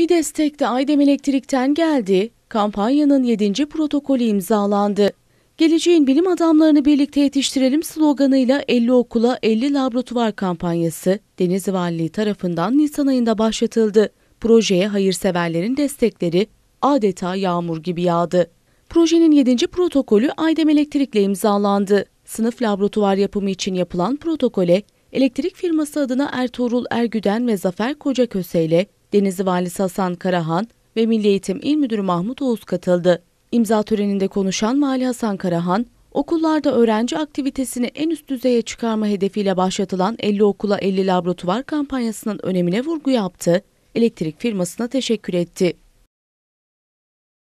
Bir destek de Aydem Elektrik'ten geldi, kampanyanın 7. protokolü imzalandı. Geleceğin bilim adamlarını birlikte yetiştirelim sloganıyla 50 okula 50 laboratuvar kampanyası Deniz Valiliği tarafından Nisan ayında başlatıldı. Projeye hayırseverlerin destekleri adeta yağmur gibi yağdı. Projenin 7. protokolü Aydem Elektrik'le imzalandı. Sınıf laboratuvar yapımı için yapılan protokole elektrik firması adına Ertuğrul Ergüden ve Zafer Kocaköse ile Denizli Valisi Hasan Karahan ve Milli Eğitim İl Müdürü Mahmut Oğuz katıldı. İmza töreninde konuşan Vali Hasan Karahan, okullarda öğrenci aktivitesini en üst düzeye çıkarma hedefiyle başlatılan 50 okula 50 laboratuvar kampanyasının önemine vurgu yaptı, elektrik firmasına teşekkür etti.